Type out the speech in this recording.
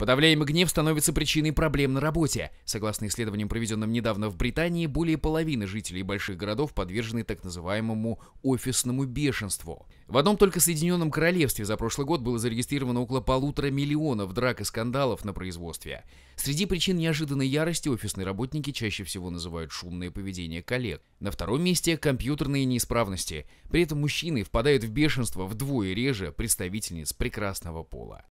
Подавляемый гнев становится причиной проблем на работе. Согласно исследованиям, проведенным недавно в Британии, более половины жителей больших городов подвержены так называемому офисному бешенству. В одном только Соединенном Королевстве за прошлый год было зарегистрировано около полутора миллионов драк и скандалов на производстве. Среди причин неожиданной ярости офисные работники чаще всего называют шумное поведение коллег. На втором месте – компьютерные неисправности. При этом мужчины впадают в бешенство вдвое реже представительниц прекрасного пола.